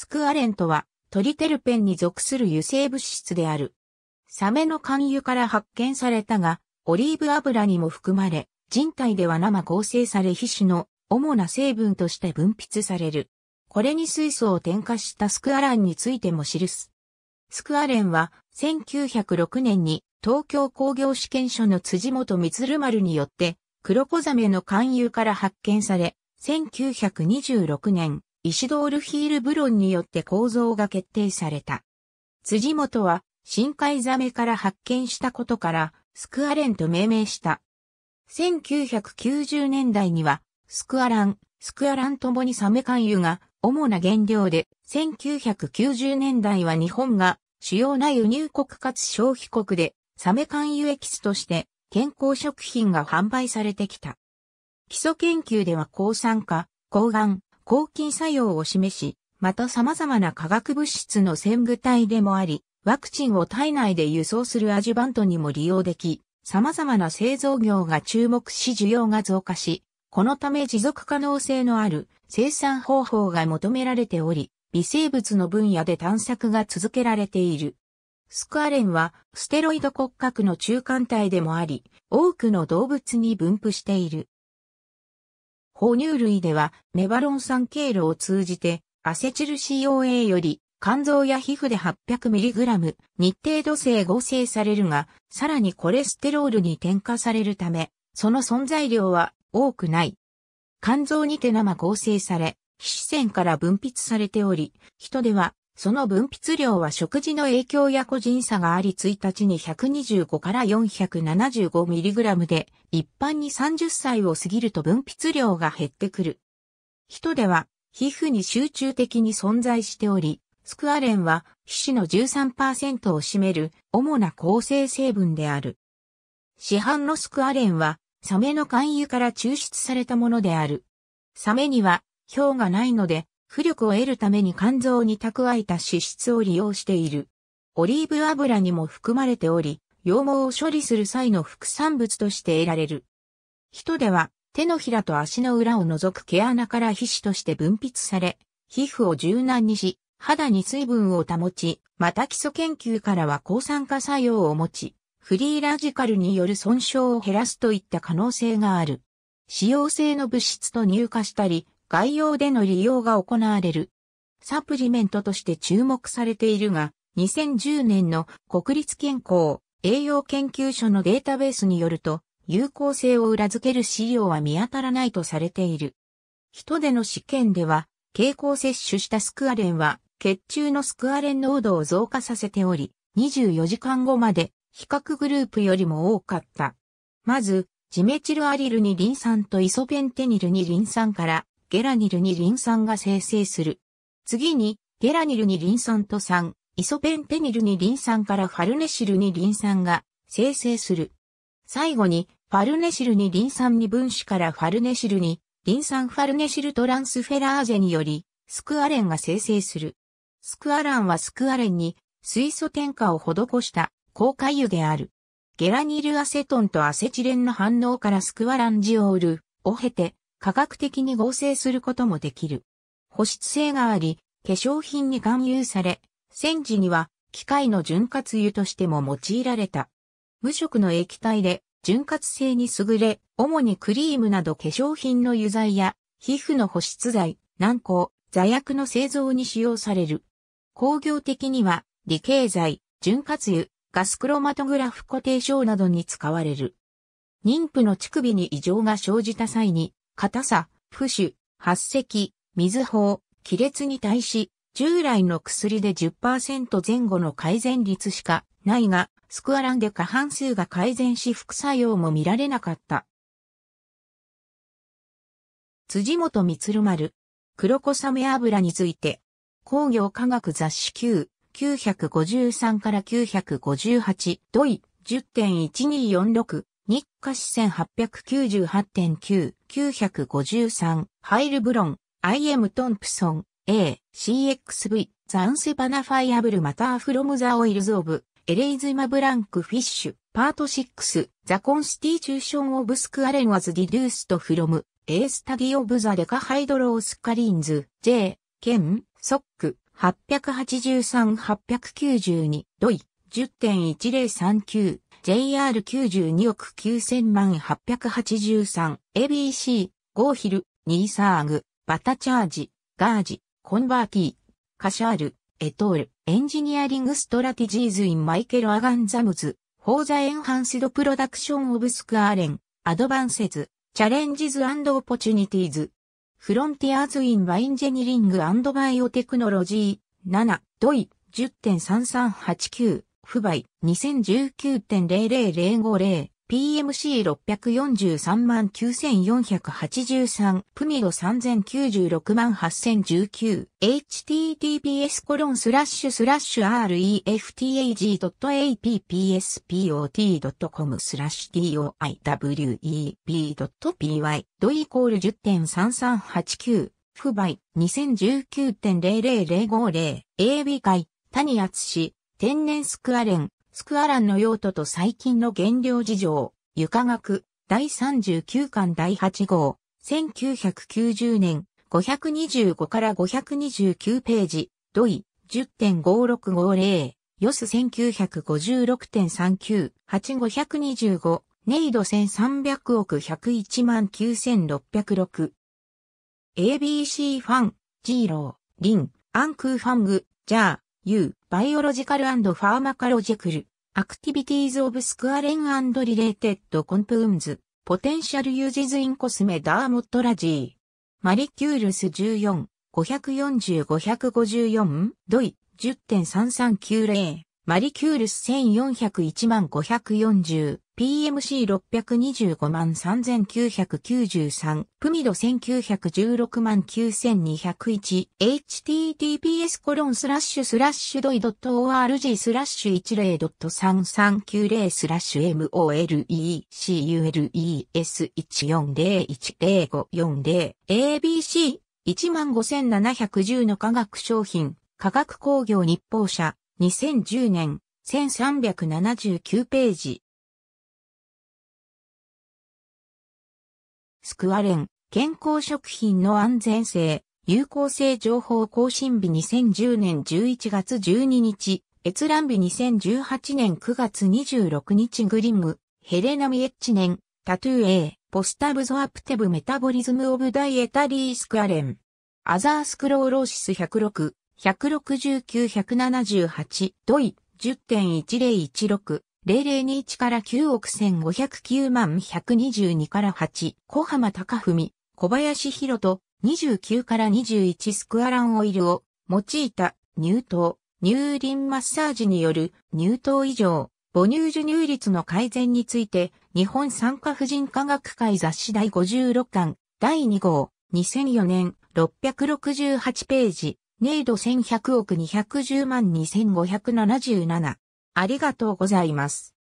スクアレンとは、トリテルペンに属する油性物質である。サメの肝油から発見されたが、オリーブ油にも含まれ、人体では生合成され皮脂の主な成分として分泌される。これに水素を添加したスクアランについても記す。スクアレンは1906年に東京工業試験所の辻元光丸によって黒子ザメの勧誘から発見され、1926年イシドール・ヒール・ブロンによって構造が決定された。辻元は深海ザメから発見したことからスクアレンと命名した。1990年代にはスクアラン、スクアランともにサメ肝油が主な原料で、1990年代は日本が主要な輸入国かつ消費国で、サメ肝油エキスとして健康食品が販売されてきた。基礎研究では抗酸化、抗がん、抗菌作用を示し、また様々な化学物質の染具体でもあり、ワクチンを体内で輸送するアジュバントにも利用でき、様々な製造業が注目し需要が増加し、このため持続可能性のある生産方法が求められており、微生物の分野で探索が続けられている。スクアレンはステロイド骨格の中間体でもあり、多くの動物に分布している。哺乳類ではメバロン酸経路を通じてアセチル COA より肝臓や皮膚で 800mg 日程度性合成されるが、さらにコレステロールに添加されるため、その存在量は多くない。肝臓にて生合成され、皮脂腺から分泌されており、人ではその分泌量は食事の影響や個人差があり1日に125から 475mg で、一般に30歳を過ぎると分泌量が減ってくる。人では皮膚に集中的に存在しており、スクアレンは皮脂の13%を占める主な構成成分である。市販のスクアレンはサメの肝油から抽出されたものである。サメには氷がないので、浮力を得るために肝臓に蓄えた脂質を利用している。オリーブ油にも含まれており、羊毛を処理する際の副産物として得られる。人では手のひらと足の裏を除く毛穴から皮脂として分泌され、皮膚を柔軟にし、肌に水分を保ち、また基礎研究からは抗酸化作用を持ち、フリーラジカルによる損傷を減らすといった可能性がある。使用性の物質と乳化したり、外用での利用が行われる。サプリメントとして注目されているが、2010年の国立健康栄養研究所のデータベースによると、有効性を裏付ける資料は見当たらないとされている。人での試験では、経口摂取したスクアレンは、血中のスクアレン濃度を増加させており、24時間後まで、比較グループよりも多かった。まず、ジメチルアリルにリン酸とイソペンテニルにリン酸からゲラニルにリン酸が生成する。次に、ゲラニルにリン酸と酸、イソペンテニルにリン酸からファルネシルにリン酸が生成する。最後に、ファルネシルにリン酸に分子からファルネシルにリン酸ファルネシルトランスフェラーゼにより、スクアレンが生成する。スクアランはスクアレンに水素添加を施した高化油である。ゲラニルアセトンとアセチレンの反応からスクアランジオールを経て科学的に合成することもできる。保湿性があり、化粧品に含有され、戦時には機械の潤滑油としても用いられた。無色の液体で潤滑性に優れ、主にクリームなど化粧品の油剤や皮膚の保湿剤、軟膏、座薬の製造に使用される。工業的には理系剤、潤滑油、ガスクロマトグラフ固定症などに使われる。妊婦の乳首に異常が生じた際に、硬さ、浮腫、発石、水泡、亀裂に対し、従来の薬で10%前後の改善率しかないが、スクアランで過半数が改善し副作用も見られなかった。辻本光丸、黒サメ油について、工業科学雑誌9、953から958、土井10.1246、日課市1898.9、953、ハイルブロン、IM トンプソン、A, CXV, The Unsepanafyable Matter from the Oils of, Ereisma Blank Fish, Part 6, The Constitution of Squalen was deduced from, A Study of the Decahydroscalines, J, 兼、ソック、883-892、ドイ、10.1039、JR 92億9000万883、ABC、ゴーヒル、ニーサーグ、バタチャージ、ガージ、コンバーティー、カシャール、エトール、エンジニアリングストラティジーズインマイケル・アガンザムズ、フォーザ・エンハンスド・プロダクション・オブ・スクアーレン、アドバンセズ、チャレンジズ・アンド・オポチュニティーズ、フロンティアーズ・イン・バインジェニリング・アンド・バイオテクノロジー、7、ドイ、10.3389、不倍、2 0 1 9 0 0 0 5 0 PMC643 万9483、プミド3096 8019、https コロンスラッシュスラッシュ reftag.appspot.com スラッシュ doiweb.py ドイコール10.3389、不倍2019.00050、AB 会、谷厚氏、天然スクアレン、スクアランの用途と最近の原料事情、床学、第39巻第8号、1990年、525から529ページ、土井、10.5650、ヨス1956.39、8525、ネイド1300億101万9606。ABC ファン、ジーロー、リン、アンクーファング、ジャー、U、バイオロジカルファーマカロジカル、アクティビティーズオブスクアレンリレーテッドコンプーンズ、ポテンシャルユージズインコスメダーモットラジー。マリキュールス14、540-554、ドイ、10.3390。マリキュールス1401万 540PMC625 万3993プミド1916万 9201https コロンスラッシュスラッシュドイドット org スラッシュ10.3390スラッシュ molecules14010540 abc 15710の科学商品科学工業日報社2010年、1379ページ。スクアレン、健康食品の安全性、有効性情報更新日2010年11月12日、閲覧日2018年9月26日グリム、ヘレナミエッチ年、タトゥー A、ポスタブゾアプテブメタボリズムオブダイエタリースクアレン。アザースクローローシス106、169-178、ドイ、10.1016、0021から9億1509万122から8、小浜隆文、小林博と29から21スクアランオイルを用いた乳糖、乳輪マッサージによる乳糖異常、母乳授乳率の改善について、日本産科婦人科学会雑誌第56巻、第2号、2004年、668ページ。ネイド1100億210万2577。ありがとうございます。